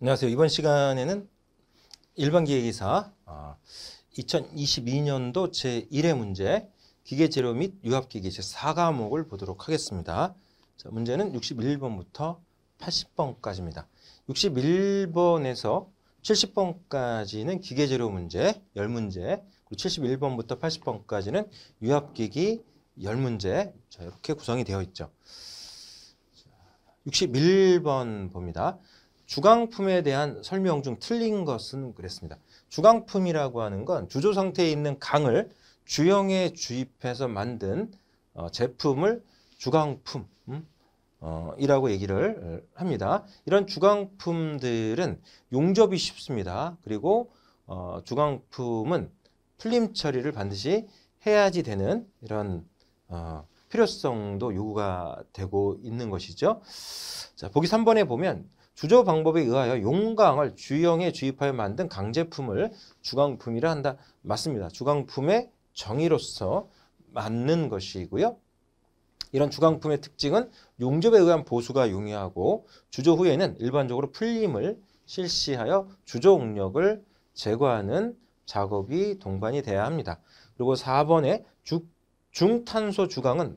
안녕하세요. 이번 시간에는 일반기계기사 2022년도 아, 제1회 문제 기계재료 및유압기계 제4과목을 보도록 하겠습니다. 자, 문제는 61번부터 80번까지입니다. 61번에서 70번까지는 기계재료 문제 10문제 그리고 71번부터 80번까지는 유압기기 10문제 자, 이렇게 구성이 되어 있죠. 61번 봅니다. 주강품에 대한 설명 중 틀린 것은 그랬습니다. 주강품이라고 하는 건 주조 상태에 있는 강을 주형에 주입해서 만든 어, 제품을 주강품, 음? 어, 이라고 얘기를 어, 합니다. 이런 주강품들은 용접이 쉽습니다. 그리고 어, 주강품은 풀림 처리를 반드시 해야지 되는 이런 어, 필요성도 요구가 되고 있는 것이죠. 자, 보기 3번에 보면 주조 방법에 의하여 용광을 주형에 주입하여 만든 강제품을 주광품이라 한다. 맞습니다. 주광품의 정의로서 맞는 것이고요. 이런 주광품의 특징은 용접에 의한 보수가 용이하고 주조 후에는 일반적으로 풀림을 실시하여 주조 옥력을 제거하는 작업이 동반이 돼야 합니다. 그리고 4번에 중탄소 주광은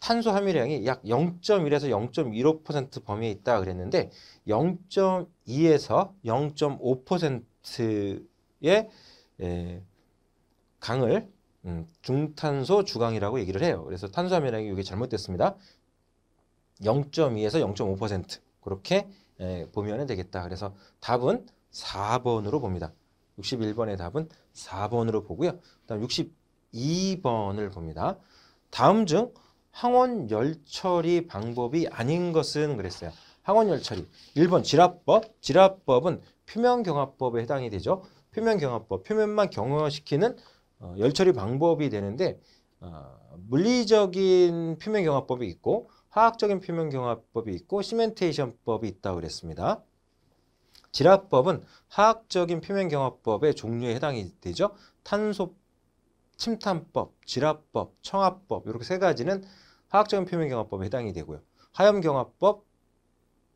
탄소 함유량이 약 0.1에서 0.15% 범위에 있다 그랬는데 0.2에서 0.5%의 예, 강을 음, 중탄소 주강이라고 얘기를 해요. 그래서 탄소 함유량이 이게 잘못됐습니다. 0.2에서 0.5% 그렇게 예, 보면 되겠다. 그래서 답은 4번으로 봅니다. 61번의 답은 4번으로 보고요. 그다음 62번을 봅니다. 다음 중 항원 열처리 방법이 아닌 것은 그랬어요. 항원 열처리. 1번 지압법. 지압법은 표면 경화법에 해당이 되죠. 표면 경화법. 표면만 경화시키는 어, 열처리 방법이 되는데 어, 물리적인 표면 경화법이 있고 화학적인 표면 경화법이 있고 시멘테이션법이 있다고 그랬습니다. 지압법은 화학적인 표면 경화법의 종류에 해당이 되죠. 탄소 침탄법, 지압법, 청압법 이렇게 세 가지는 화학적인 표면 경합법에 해당이 되고요. 하염 경합법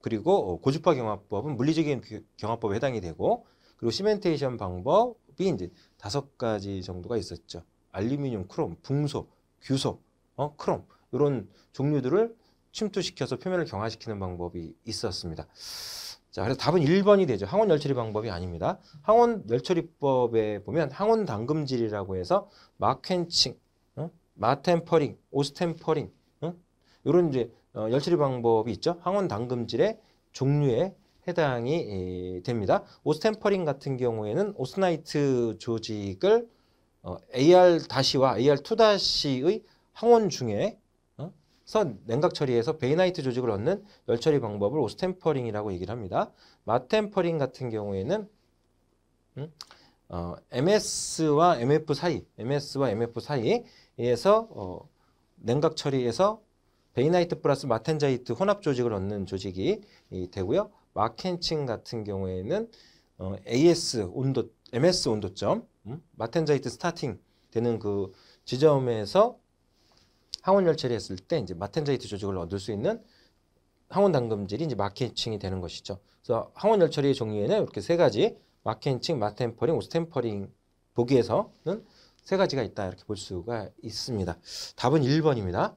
그리고 어, 고주파 경합법은 물리적인 경합법에 해당이 되고 그리고 시멘테이션 방법이 이제 다섯 가지 정도가 있었죠. 알루미늄, 크롬, 붕소, 규소, 어, 크롬 이런 종류들을 침투시켜서 표면을 경화시키는 방법이 있었습니다. 자, 그래서 답은 1번이 되죠. 항원 열처리 방법이 아닙니다. 항원 열처리법에 보면 항원 담금질이라고 해서 마켄칭, 어? 마템퍼링, 오스템퍼링 이런 이제 어, 열처리 방법이 있죠. 항원 담금질의 종류에 해당이 됩니다. 오스템퍼링 같은 경우에는 오스나이트 조직을 어, AR-와 AR2-의 항원 중에 선 어, 냉각 처리해서 베이나이트 조직을 얻는 열 처리 방법을 오스템퍼링이라고 얘기를 합니다. 마템퍼링 같은 경우에는 음? 어, MS와 MF 사이, MS와 MF 사이에서 어, 냉각 처리해서 베이나이트 플러스 마텐자이트 혼합 조직을 얻는 조직이 되고요. 마켄칭 같은 경우에는 어, AS 온도, MS 온도점, 음? 마텐자이트 스타팅 되는 그 지점에서 항원 열처리 했을 때 이제 마텐자이트 조직을 얻을 수 있는 항원 당금질이 이제 마켄칭이 되는 것이죠. 그래서 항원 열처리의 종류에는 이렇게 세 가지 마켄칭 마템퍼링, 오스템퍼링 보기에서는 세 가지가 있다 이렇게 볼 수가 있습니다. 답은 1번입니다.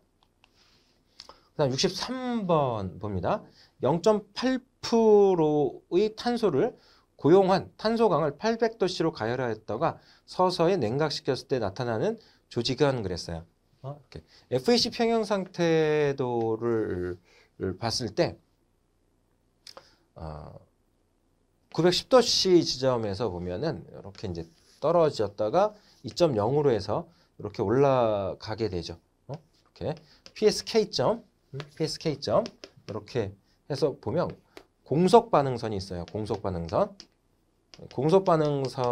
그다음 63번 봅니다. 0.8%의 탄소를 고용한 탄소강을 800도씨로 가열하였다가 서서히 냉각시켰을 때 나타나는 조직은 그랬어요. 어? 이렇게. FEC 평형 상태도를 봤을 때 어, 910도씨 지점에서 보면은 이렇게 이제 떨어졌다가 2.0으로 해서 이렇게 올라가게 되죠. 어? 이렇게 PSK점 PSK점 이렇게 해서 보면 공석 반응선이 있어요. 공석 반응선. 공석 반응선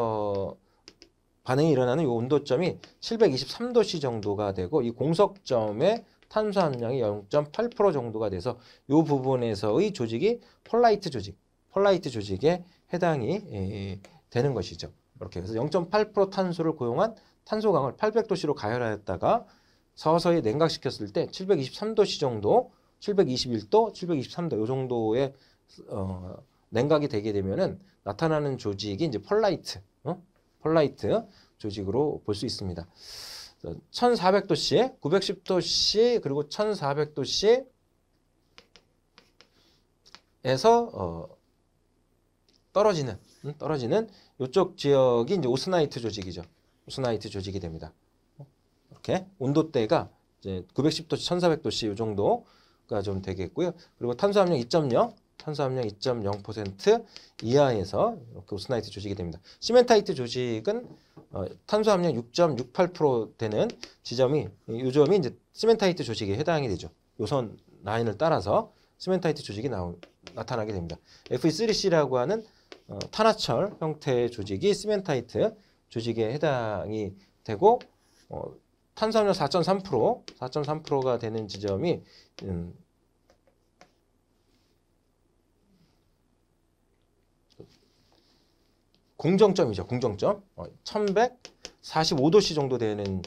반응이 일어나는 이 온도점이 723도씨 정도가 되고 이 공석점의 탄소 함량이 0.8% 정도가 돼서 이 부분에서의 조직이 폴라이트 조직, 폴라이트 조직에 해당이 에, 예, 예, 되는 것이죠. 이렇게 해서 0.8% 탄소를 고용한 탄소강을 800도씨로 가열하였다가 서서히 냉각시켰을 때 723도씨 정도, 721도, 723도 요 정도의 어, 냉각이 되게 되면은 나타나는 조직이 이제 폴라이트 어? 폴라이트 조직으로 볼 수 있습니다. 1400도씨, 910도씨, 그리고 1400도씨에서 어, 떨어지는 음, 떨어지는 요쪽 지역이 이제 오스나이트 조직이죠. 오스나이트 조직이 됩니다. 이렇게 온도대가 이제 910도씨, 1400도씨 이 정도가 좀 되겠고요. 그리고 탄소 함량 2.0, 탄소 함량 2.0% 이하에서 이렇게 오스나이트 조직이 됩니다. 시멘타이트 조직은 어, 탄소 함량 6.68% 되는 지점이 요점이 이제 시멘타이트 조직에 해당이 되죠. 요선 라인을 따라서 시멘타이트 조직이 나오, 나타나게 됩니다. FE3C라고 하는 어, 탄화철 형태의 조직이 시멘타이트 조직에 해당이 되고 어, 탄산율 4.3% 4.3%가 되는 지점이 음, 공정점이죠. 공정점. 어, 1145도씨 정도 되는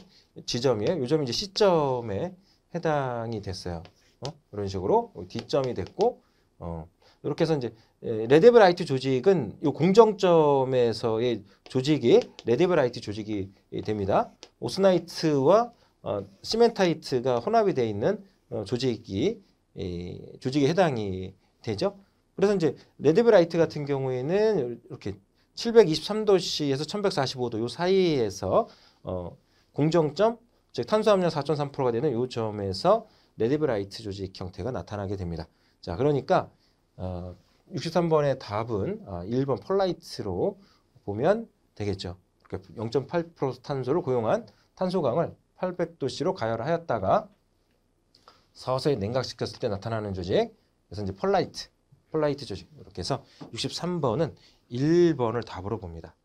지점이에요. 요점 이제 C점에 해당이 됐어요. 어? 이런 식으로 D점이 어, 됐고 어, 이렇게 해서 이제 레드브라이트 예, 조직은 이 공정점에서의 조직이 레드브라이트 조직이 됩니다. 오스나이트와 어, 시멘타이트가 혼합이 되어 있는 어, 조직이 이, 조직에 해당이 되죠. 그래서 이제 레드브라이트 같은 경우에는 이렇게 723도씨에서 1145도 요 사이에서 어, 공정점 즉 탄수함량 4.3%가 되는 요 점에서 레드브라이트 조직 형태가 나타나게 됩니다. 자, 그러니까 어, 63번의 답은 어, 1번 폴라이트로 보면 되겠죠. 0.8% 그러니까 탄소를 고용한 탄소강을 800도씨로 가열하였다가 서서히 냉각시켰을 때 나타나는 조직 그래서 이제 폴라이트, 폴라이트 조직 이렇게 해서 63번은 1번을 답으로 봅니다.